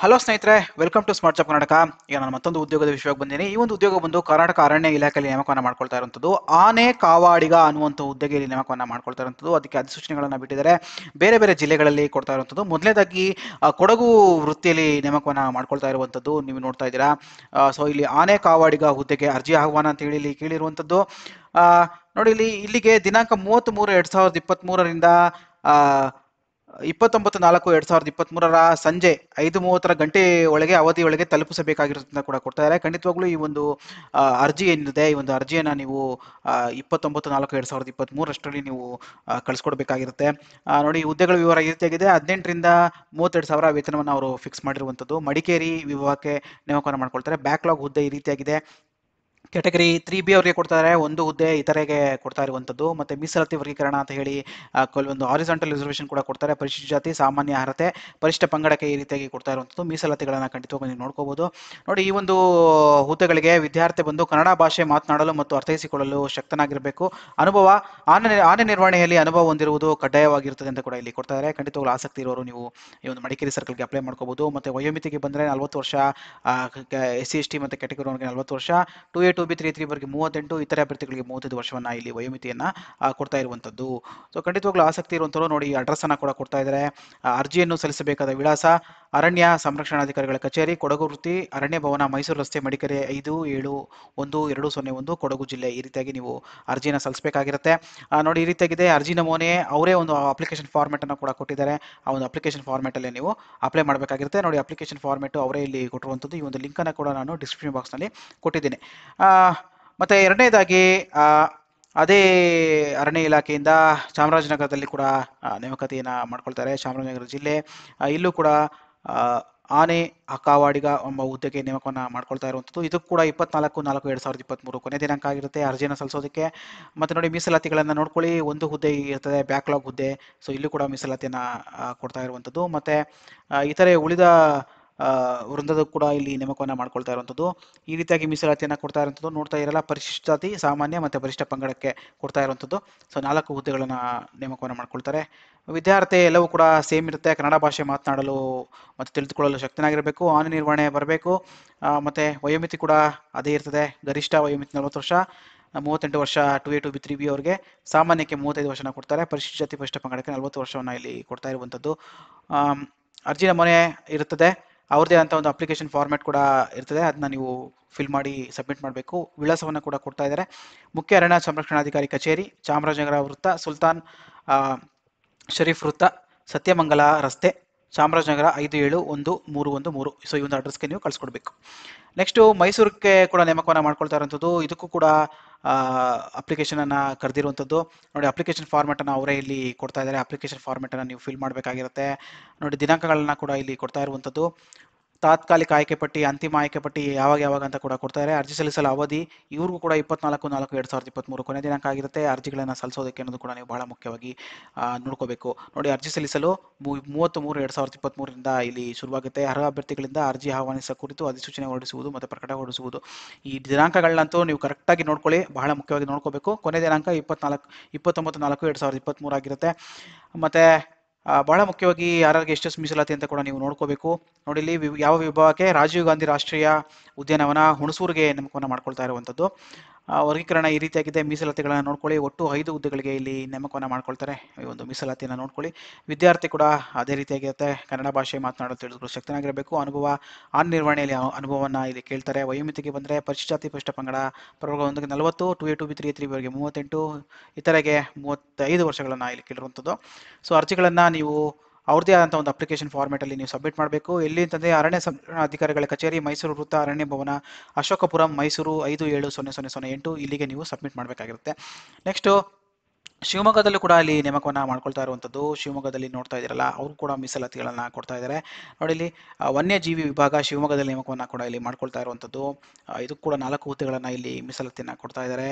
hello ಸ್ನೇಹಿತರೆ welcome to smart job Karnataka ಈಗ ನಾನು ಮತ್ತೊಂದು ಉದ್ಯೋಗದ ವಿಷಯಕ್ಕೆ ಬಂದಿನಿ ಈ ಒಂದು ಉದ್ಯೋಗ ಬಂದು ಕರ್ನಾಟಕ ಅರಣ್ಯ ಇಲಾಖೆಯಲ್ಲಿ ನೇಮಕವನ್ನು ಮಾಡ್ಕೊಳ್ತಾ ಇರುವಂಥದ್ದು ಆನೆ ಕಾವಾಡಿಗ ಅನ್ನುವಂಥ ಹುದ್ದೆಗೆಯಲ್ಲಿ ನೇಮಕವನ್ನು ಮಾಡ್ಕೊಳ್ತಾ ಇರುವಂಥದ್ದು ಅದಕ್ಕೆ ಅಧಿಸೂಚನೆಗಳನ್ನು ಬಿಟ್ಟಿದ್ದಾರೆ ಬೇರೆ ಬೇರೆ ಜಿಲ್ಲೆಗಳಲ್ಲಿ ಕೊಡ್ತಾ ಇರುವಂಥದ್ದು ಮೊದಲನೇದಾಗಿ ಕೊಡಗು ವೃತ್ತಿಯಲ್ಲಿ ನೇಮಕವನ್ನು ಮಾಡ್ಕೊಳ್ತಾ ಇರುವಂಥದ್ದು ನೀವು ನೋಡ್ತಾ ಇದ್ದೀರಾ ಸೊ ಇಲ್ಲಿ ಆನೆ ಕಾವಾಡಿಗ ಹುದ್ದೆಗೆ ಅರ್ಜಿ ಆಹ್ವಾನ ಹೇಳಿ ಇಲ್ಲಿ ಕೇಳಿರುವಂಥದ್ದು ನೋಡಿ ಇಲ್ಲಿ ಇಲ್ಲಿಗೆ ದಿನಾಂಕ ಮೂವತ್ತ್ ಮೂರು ಎರಡು ಸಾವಿರದ ಇಪ್ಪತ್ತ್ಮೂರರಿಂದ ಇಪ್ಪತ್ತೊಂಬತ್ತು ನಾಲ್ಕು ಎರಡ್ ಸಾವಿರದ ಇಪ್ಪತ್ತ್ ಮೂರರ ಸಂಜೆ ಐದು ಮೂವತ್ತರ ಗಂಟೆ ಒಳಗೆ ಅವಧಿಯೊಳಗೆ ತಲುಪಿಸಬೇಕಾಗಿರೋದನ್ನ ಕೂಡ ಕೊಡ್ತಾ ಇದ್ದಾರೆ ಖಂಡಿತವಾಗ್ಲೂ ಈ ಒಂದು ಅರ್ಜಿ ಏನಿದೆ ಈ ಒಂದು ಅರ್ಜಿಯನ್ನು ನೀವು ಇಪ್ಪತ್ತೊಂಬತ್ತು ನಾಲ್ಕು ಎರಡ್ ಸಾವಿರದ ಇಪ್ಪತ್ತ್ ಮೂರಷ್ಟರಲ್ಲಿ ನೀವು ಕಳಿಸ್ಕೊಡ್ಬೇಕಾಗಿರುತ್ತೆ ನೋಡಿ ಹುದ್ದೆಗಳ ವಿವರ ಈ ರೀತಿಯಾಗಿದೆ ಹದಿನೆಂಟರಿಂದ ಮೂವತ್ತೆರಡು ಸಾವಿರ ವೇತನವನ್ನು ಅವರು ಫಿಕ್ಸ್ ಮಾಡಿರುವಂಥದ್ದು ಮಡಿಕೇರಿ ವಿಭಾಗಕ್ಕೆ ನೇಮಕವನ್ನು ಮಾಡ್ಕೊಳ್ತಾರೆ ಬ್ಯಾಕ್ಲಾಗ್ ಹುದ್ದೆ ಈ ರೀತಿಯಾಗಿದೆ ಕ್ಯಾಟಗರಿ ತ್ರೀ ಬಿ ಅವರಿಗೆ ಕೊಡ್ತಾ ಒಂದು ಹುದ್ದೆ ಇತರೆಗೆ ಕೊಡ್ತಾ ಇರುವಂಥದ್ದು ಮತ್ತು ಮೀಸಲಾತಿ ವರ್ಗೀಕರಣ ಅಂತ ಹೇಳಿ ಒಂದು ಆರಿಸಾಂಟಲ್ ರಿಸರ್ವೇಷನ್ ಕೂಡ ಕೊಡ್ತಾರೆ ಪರಿಶಿಷ್ಟ ಜಾತಿ ಸಾಮಾನ್ಯ ಅರ್ಹತೆ ಪರಿಷ್ಠ ಪಂಗಡಕ್ಕೆ ಈ ರೀತಿಯಾಗಿ ಕೊಡ್ತಾ ಇರುವಂಥದ್ದು ಮೀಸಲಾತಿಗಳನ್ನು ಖಂಡಿತವಾಗಿ ನೀವು ನೋಡ್ಕೋಬೋದು ನೋಡಿ ಈ ಒಂದು ಹುದ್ದೆಗಳಿಗೆ ವಿದ್ಯಾರ್ಥಿ ಬಂದು ಕನ್ನಡ ಭಾಷೆ ಮಾತನಾಡಲು ಮತ್ತು ಅರ್ಥೈಸಿಕೊಳ್ಳಲು ಶಕ್ತನಾಗಿರಬೇಕು ಅನುಭವ ಆನೆ ಆನೆ ನಿರ್ವಹಣೆಯಲ್ಲಿ ಅನುಭವ ಹೊಂದಿರುವುದು ಕಡ್ಡಾಯವಾಗಿರುತ್ತದೆ ಅಂತ ಕೂಡ ಇಲ್ಲಿ ಕೊಡ್ತಾ ಇದ್ದಾರೆ ಖಂಡಿತವಾಗ್ಲೂ ಆಸಕ್ತಿ ಇರೋರು ನೀವು ಈ ಒಂದು ಮಡಿಕೇರಿ ಸರ್ಕಲ್ಗೆ ಅಪ್ಲೈ ಮಾಡ್ಕೋಬೋದು ಮತ್ತು ವಯೋಮಿತಿಗೆ ಬಂದರೆ ನಲವತ್ತು ವರ್ಷ ಎಸ್ ಸಿ ಎಸ್ ಟಿ ಮತ್ತು ಕ್ಯಾಟಗರಿ ನಲವತ್ತು ವರ್ಷ two eight two B three three ಮೂವತ್ತೆಂಟು ಇತರ ಅಭ್ಯರ್ಥಿಗಳಿಗೆ ಮೂವತ್ತೈದು ವರ್ಷವನ್ನು ಇಲ್ಲಿ ವಯೋಮಿತಿಯನ್ನು ಕೊಡ್ತಾ ಇರುವಂಥದ್ದು ಸೊ ಖಂಡಿತವಾಗ್ಲೂ ಆಸಕ್ತಿ ಇರುವಂಥವ್ರು ನೋಡಿ ಈ ಅಡ್ರೆಸ್ಸನ್ನು ಕೂಡ ಕೊಡ್ತಾ ಇದ್ದಾರೆ ಅರ್ಜಿಯನ್ನು ಸಲ್ಲಿಸಬೇಕಾದ ವಿಳಾಸ ಅರಣ್ಯ ಸಂರಕ್ಷಣಾಧಿಕಾರಿಗಳ ಕಚೇರಿ ಕೊಡಗು ವೃತ್ತಿ ಅರಣ್ಯ ಭವನ ಮೈಸೂರು ರಸ್ತೆ ಮಡಿಕೇರಿ ಐದು ಏಳು ಒಂದು ಎರಡು ಸೊನ್ನೆ ಒಂದು ಕೊಡಗು ಜಿಲ್ಲೆ ಈ ರೀತಿಯಾಗಿ ನೀವು ಅರ್ಜಿನ ಸಲ್ಲಿಸಬೇಕಾಗಿರುತ್ತೆ ನೋಡಿ ಈ ರೀತಿಯಾಗಿದೆ ಅರ್ಜಿ ನಮೂನೆ ಅವರೇ ಒಂದು ಅಪ್ಲಿಕೇಶನ್ ಫಾರ್ಮೆಟನ್ನು ಕೂಡ ಕೊಟ್ಟಿದ್ದಾರೆ ಆ ಒಂದು ಅಪ್ಲಿಕೇಶನ್ ಫಾರ್ಮೆಟಲ್ಲೇ ನೀವು ಅಪ್ಲೈ ಮಾಡಬೇಕಾಗಿರುತ್ತೆ ನೋಡಿ ಅಪ್ಲಿಕೇಶನ್ ಫಾರ್ಮೆಟು ಅವರೇ ಇಲ್ಲಿ ಕೊಟ್ಟಿರುವಂಥದ್ದು ಈ ಒಂದು ಲಿಂಕನ್ನು ಕೂಡ ನಾನು ಡಿಸ್ಕ್ರಿಪ್ಷನ್ ಬಾಕ್ಸ್ನಲ್ಲಿ ಕೊಟ್ಟಿದ್ದೀನಿ ಮತ್ತು ಎರಡನೇದಾಗಿ ಅದೇ ಅರಣ್ಯ ಇಲಾಖೆಯಿಂದ ಚಾಮರಾಜನಗರದಲ್ಲಿ ಕೂಡ ನೇಮಕಾತಿಯನ್ನು ಮಾಡ್ಕೊಳ್ತಾರೆ ಚಾಮರಾಜನಗರ ಜಿಲ್ಲೆ ಇಲ್ಲೂ ಕೂಡ ಆನೆ ಅಕಾವಾಡಿಗ ಎಂಬ ಹುದ್ದೆಗೆ ನೇಮಕವನ್ನು ಮಾಡ್ಕೊಳ್ತಾ ಇರುವಂಥದ್ದು ಇದು ಕೂಡ ಇಪ್ಪತ್ನಾಲ್ಕು ನಾಲ್ಕು ಎರಡು ಸಾವಿರದ ಇಪ್ಪತ್ತ್ಮೂರು ಕೊನೆ ದಿನಾಂಕ ಆಗಿರುತ್ತೆ ಅರ್ಜಿಯನ್ನು ಸಲ್ಲಿಸೋದಕ್ಕೆ ಮತ್ತು ನೋಡಿ ಮೀಸಲಾತಿಗಳನ್ನು ನೋಡ್ಕೊಳ್ಳಿ ಒಂದು ಹುದ್ದೆ ಇರ್ತದೆ ಬ್ಯಾಕ್ಲಾಗ್ ಹುದ್ದೆ ಸೊ ಇಲ್ಲೂ ಕೂಡ ಮೀಸಲಾತಿಯನ್ನು ಕೊಡ್ತಾ ಇರುವಂಥದ್ದು ಮತ್ತು ಇತರೆ ಉಳಿದ ವೃಂದದ ಕೂಡ ಇಲ್ಲಿ ನೇಮಕವನ್ನು ಮಾಡ್ಕೊಳ್ತಾ ಇರುವಂಥದ್ದು ಈ ರೀತಿಯಾಗಿ ಮೀಸಲಾತಿಯನ್ನು ಕೊಡ್ತಾ ಇರುವಂಥದ್ದು ನೋಡ್ತಾ ಇರಲ್ಲ ಜಾತಿ ಸಾಮಾನ್ಯ ಮತ್ತು ಪರಿಷ್ಠ ಪಂಗಡಕ್ಕೆ ಕೊಡ್ತಾ ಇರುವಂಥದ್ದು ಸೊ ನಾಲ್ಕು ಹುದ್ದೆಗಳನ್ನು ನೇಮಕವನ್ನು ಮಾಡ್ಕೊಳ್ತಾರೆ ವಿದ್ಯಾರ್ಥಿ ಎಲ್ಲವೂ ಕೂಡ ಸೇಮ್ ಇರುತ್ತೆ ಕನ್ನಡ ಭಾಷೆ ಮಾತನಾಡಲು ಮತ್ತು ತಿಳಿದುಕೊಳ್ಳಲು ಶಕ್ತನಾಗಿರಬೇಕು ಆನೆ ನಿರ್ವಹಣೆ ಬರಬೇಕು ಮತ್ತು ವಯೋಮಿತಿ ಕೂಡ ಅದೇ ಇರ್ತದೆ ಗರಿಷ್ಠ ವಯೋಮಿತಿ ನಲವತ್ತು ವರ್ಷ ಮೂವತ್ತೆಂಟು ವರ್ಷ two A two B three B ಅವರಿಗೆ ಸಾಮಾನ್ಯಕ್ಕೆ ಮೂವತ್ತೈದು ವರ್ಷನ ಕೊಡ್ತಾರೆ ಪರಿಶಿಷ್ಟ ಜಾತಿ ಪರಿಷ್ಠ ಪಂಗಡಕ್ಕೆ ನಲವತ್ತು ವರ್ಷವನ್ನು ಇಲ್ಲಿ ಕೊಡ್ತಾ ಇರುವಂಥದ್ದು ಅರ್ಜಿ ನಮೂನೆ ಇರುತ್ತದೆ ಅವ್ರದೇ ಅಂತ ಒಂದು ಅಪ್ಲಿಕೇಶನ್ ಫಾರ್ಮ್ಯಾಟ್ ಕೂಡ ಇರ್ತದೆ ಅದನ್ನ ನೀವು ಫಿಲ್ ಮಾಡಿ ಸಬ್ಮಿಟ್ ಮಾಡಬೇಕು ವಿಳಾಸವನ್ನು ಕೂಡ ಕೊಡ್ತಾ ಇದ್ದಾರೆ ಮುಖ್ಯ ಅರಣ್ಯ ಸಂರಕ್ಷಣಾಧಿಕಾರಿ ಕಚೇರಿ ಚಾಮರಾಜನಗರ ವೃತ್ತ ಸುಲ್ತಾನ್ ಶರೀಫ್ ವೃತ್ತ ಸತ್ಯಮಂಗಲ ರಸ್ತೆ ಚಾಮರಾಜನಗರ ಐದು ಏಳು ಒಂದು ಮೂರು ಒಂದು ಮೂರು ಸೊ ಈ ಒಂದು ಅಡ್ರೆಸ್ಗೆ ನೀವು ಕಳಿಸ್ಕೊಡ್ಬೇಕು ನೆಕ್ಸ್ಟು ಮೈಸೂರಿಗೆ ಕೂಡ ನೇಮಕವನ್ನು ಮಾಡ್ಕೊಳ್ತಾ ಇರೋಂಥದ್ದು ಇದಕ್ಕೂ ಕೂಡ ಅಪ್ಲಿಕೇಶನನ್ನು ಕರೆದಿರುವಂಥದ್ದು ನೋಡಿ ಅಪ್ಲಿಕೇಶನ್ ಫಾರ್ಮೆಟನ್ನು ಅವರೇ ಇಲ್ಲಿ ಕೊಡ್ತಾ ಇದ್ದಾರೆ ಅಪ್ಲಿಕೇಶನ್ ಫಾರ್ಮೆಟನ್ನು ನೀವು ಫಿಲ್ ಮಾಡಬೇಕಾಗಿರುತ್ತೆ ನೋಡಿ ದಿನಾಂಕಗಳನ್ನ ಕೂಡ ಇಲ್ಲಿ ಕೊಡ್ತಾ ಇರುವಂಥದ್ದು ತಾತ್ಕಾಲಿಕ ಆಯ್ಕೆ ಪಟ್ಟಿ ಅಂತಿಮ ಆಯ್ಕೆ ಪಟ್ಟಿ ಯಾವಾಗ ಯಾವಾಗ ಅಂತ ಕೂಡ ಕೊಡ್ತಾರೆ ಅರ್ಜಿ ಸಲ್ಲಿಸಲು ಅವಧಿ ಇವ್ರಿಗೂ ಕೂಡ ಇಪ್ಪತ್ನಾಲ್ಕು ನಾಲ್ಕು ಎರಡು ಸಾವಿರದ ಇಪ್ಪತ್ತ್ಮೂರು ಕೊನೆ ದಿನಾಂಕ ಆಗಿರುತ್ತೆ ಅರ್ಜಿಗಳನ್ನು ಸಲ್ಲಿಸೋದಕ್ಕೆ ಅನ್ನೋದು ಕೂಡ ನೀವು ಬಹಳ ಮುಖ್ಯವಾಗಿ ನೋಡ್ಕೋಬೇಕು ನೋಡಿ ಅರ್ಜಿ ಸಲ್ಲಿಸಲು ಮೂವತ್ತು ಮೂರು ಎರಡು ಸಾವಿರದ ಇಪ್ಪತ್ತ್ಮೂರರಿಂದ ಇಲ್ಲಿ ಶುರುವಾಗುತ್ತೆ ಅರ್ಹ ಅಭ್ಯರ್ಥಿಗಳಿಂದ ಅರ್ಜಿ ಆಹ್ವಾನಿಸುವ ಕುರಿತು ಅಧಿಸೂಚನೆ ಹೊರಡಿಸುವುದು ಮತ್ತು ಪ್ರಕಟ ಹೊರಡಿಸುವುದು ಈ ದಿನಾಂಕಗಳನ್ನಂತೂ ನೀವು ಕರೆಕ್ಟಾಗಿ ನೋಡ್ಕೊಳ್ಳಿ ಬಹಳ ಮುಖ್ಯವಾಗಿ ನೋಡ್ಕೋಬೇಕು ಕೊನೆ ದಿನಾಂಕ ಇಪ್ಪತ್ನಾಲ್ಕು ಇಪ್ಪತ್ತೊಂಬತ್ತು ನಾಲ್ಕು ಎರಡು ಸಾವಿರದ ಇಪ್ಪತ್ತ್ಮೂರು ಆಗಿರುತ್ತೆ ಮತ್ತು ಬಹಳ ಮುಖ್ಯವಾಗಿ ಯಾರ್ಯಾರಿಗೆ ಎಷ್ಟು ಮೀಸಲಾತಿ ಅಂತ ಕೂಡ ನೀವು ನೋಡ್ಕೋಬೇಕು ನೋಡಿ ಇಲ್ಲಿ ಯಾವ ವಿಭಾಗಕ್ಕೆ ರಾಜೀವ್ ಗಾಂಧಿ ರಾಷ್ಟ್ರೀಯ ಉದ್ಯಾನವನ ಹುಣಸೂರಿಗೆ ನೇಮಕವನ್ನು ಮಾಡ್ಕೊಳ್ತಾ ಇರುವಂಥದ್ದು ವರ್ಗೀಕರಣ ಈ ರೀತಿಯಾಗಿದೆ ಮೀಸಲಾತಿಗಳನ್ನು ನೋಡ್ಕೊಳ್ಳಿ ಒಟ್ಟು ಐದು ಹುದ್ದೆಗಳಿಗೆ ಇಲ್ಲಿ ನೇಮಕವನ್ನು ಮಾಡ್ಕೊಳ್ತಾರೆ ಈ ಒಂದು ಮೀಸಲಾತಿಯನ್ನು ನೋಡ್ಕೊಳ್ಳಿ ವಿದ್ಯಾರ್ಥಿ ಕೂಡ ಅದೇ ರೀತಿಯಾಗಿರುತ್ತೆ ಕನ್ನಡ ಭಾಷೆ ಮಾತನಾಡಲು ತಿಳಿದು ಶಕ್ತನಾಗಿರಬೇಕು ಅನುಭವ ಆ ನಿರ್ವಹಣೆಯಲ್ಲಿ ಅನುಭವವನ್ನು ಇಲ್ಲಿ ಕೇಳ್ತಾರೆ ವಯೋಮಿತಿಗೆ ಬಂದರೆ ಪರಿಶಿಷ್ಟಾತಿ ಪುಷ್ಟ ಪಂಗಡ ಒಂದಕ್ಕೆ ನಲವತ್ತು two A two B three three ವರೆಗೆ ಮೂವತ್ತೆಂಟು ಇತರೆಗೆ ಮೂವತ್ತೈದು ವರ್ಷಗಳನ್ನು ಇಲ್ಲಿ ಕೇಳಿರುವಂಥದ್ದು ಸೊ ಅರ್ಜಿಗಳನ್ನು ನೀವು ಅವ್ರದೇ ಆದಂಥ ಒಂದು ಅಪ್ಲಿಕೇಶನ್ ಫಾರ್ಮೆಟಲ್ಲಿ ನೀವು ಸಬ್ಮಿಟ್ ಮಾಡಬೇಕು ಎಲ್ಲಿ ಅಂತಂದರೆ ಅರಣ್ಯ ಸಂರಕ್ಷಣಾ ಅಧಿಕಾರಿಗಳ ಕಚೇರಿ ಮೈಸೂರು ವೃತ್ತ ಅರಣ್ಯ ಭವನ ಅಶೋಕಪುರಂ ಮೈಸೂರು ಐದು ಏಳು ಸೊನ್ನೆ ಸೊನ್ನೆ ಸೊನ್ನೆ ಎಂಟು ಇಲ್ಲಿಗೆ ನೀವು ಸಬ್ಮಿಟ್ ಮಾಡಬೇಕಾಗಿರುತ್ತೆ ನೆಕ್ಸ್ಟು ಶಿವಮೊಗ್ಗದಲ್ಲೂ ಕೂಡ ಅಲ್ಲಿ ನೇಮಕವನ್ನು ಮಾಡ್ಕೊಳ್ತಾ ಇರುವಂಥದ್ದು ಶಿವಮೊಗ್ಗದಲ್ಲಿ ನೋಡ್ತಾ ಇದ್ದೀರಲ್ಲ ಅವರು ಕೂಡ ಮೀಸಲಾತಿಗಳನ್ನು ಕೊಡ್ತಾ ಇದ್ದಾರೆ ನೋಡಿ ಇಲ್ಲಿ ವನ್ಯಜೀವಿ ವಿಭಾಗ ಶಿವಮೊಗ್ಗದಲ್ಲಿ ನೇಮಕವನ್ನು ಕೂಡ ಇಲ್ಲಿ ಮಾಡ್ಕೊಳ್ತಾ ಇರುವಂಥದ್ದು ಇದು ಕೂಡ ನಾಲ್ಕು ಹುದ್ದೆಗಳನ್ನು ಇಲ್ಲಿ ಮೀಸಲಾತಿಯನ್ನು ಕೊಡ್ತಾ ಇದ್ದಾರೆ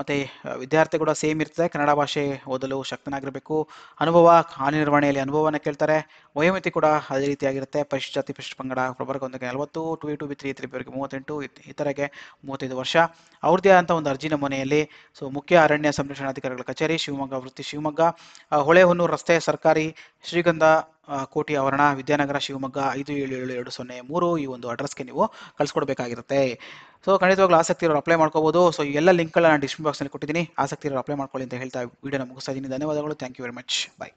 ಮತ್ತು ವಿದ್ಯಾರ್ಥಿ ಕೂಡ ಸೇಮ್ ಇರ್ತದೆ ಕನ್ನಡ ಭಾಷೆ ಓದಲು ಶಕ್ತನಾಗಿರಬೇಕು ಅನುಭವ ಹಾನಿ ನಿರ್ವಹಣೆಯಲ್ಲಿ ಅನುಭವನ ಕೇಳ್ತಾರೆ ವಯೋಮಿತಿ ಕೂಡ ಅದೇ ರೀತಿಯಾಗಿರುತ್ತೆ ಪರಿಶಿಷ್ಟ ಪರಿಶಿಷ್ಟ ಪಂಗಡ ಒಂದಕ್ಕೆ ನಲವತ್ತು two E two B three three ಮೂವತ್ತೆಂಟು ಇತರೆಗೆ ಮೂವತ್ತೈದು ವರ್ಷ ಅವ್ರದ್ದೇ ಅಂತ ಒಂದು ಅರ್ಜಿ ನಮೂನೆಯಲ್ಲಿ ಸೊ ಮುಖ್ಯ ಅರಣ್ಯ ಸಂರಕ್ಷಣಾಧಿಕಾರಿಗಳ ಕಚೇರಿ ಶಿವಮೊಗ್ಗ ವೃತ್ತಿ ಶಿವಮೊಗ್ಗ ಹೊಳೆಹೊನ್ನೂರು ರಸ್ತೆ ಸರ್ಕಾರಿ ಶ್ರೀಗಂಧ ಕೋಟಿ ಆವರಣ ವಿದ್ಯಾನಗರ ಶಿವಮೊಗ್ಗ ಐದು ಏಳು ಏಳು ಎರಡು ಸೊನ್ನೆ ಮೂರು ಈ ಒಂದು ಅಡ್ರೆಸ್ಗೆ ನೀವು ಕಳಿಸ್ಕೊಡ್ಬೇಕಾಗಿರುತ್ತೆ ಸೊ ಖಂಡಿತವಾಗ್ಲೂ ಆಸಕ್ತಿ ಇರೋರು ಅಪ್ಲೈ ಮಾಡ್ಕೋಬೋದು ಸೊ ಎಲ್ಲ ಲಿಂಕ್ಗಳನ್ನ ನಾನು ಡಿಸ್ಕ್ರಿಪ್ಷನ್ ಬಾಕ್ಸಲ್ಲಿ ಕೊಟ್ಟಿದ್ದೀನಿ ಆಸಕ್ತಿ ಇರೋರು ಅಪ್ಲೈ ಮಾಡ್ಕೊಳ್ಳಿ ಅಂತ ಹೇಳ್ತಾ ವಿಡಿಯೋನ ಮುಗಿಸ್ತಾ ಇದ್ದೀನಿ ಧನ್ಯವಾದಗಳು thank you very much bye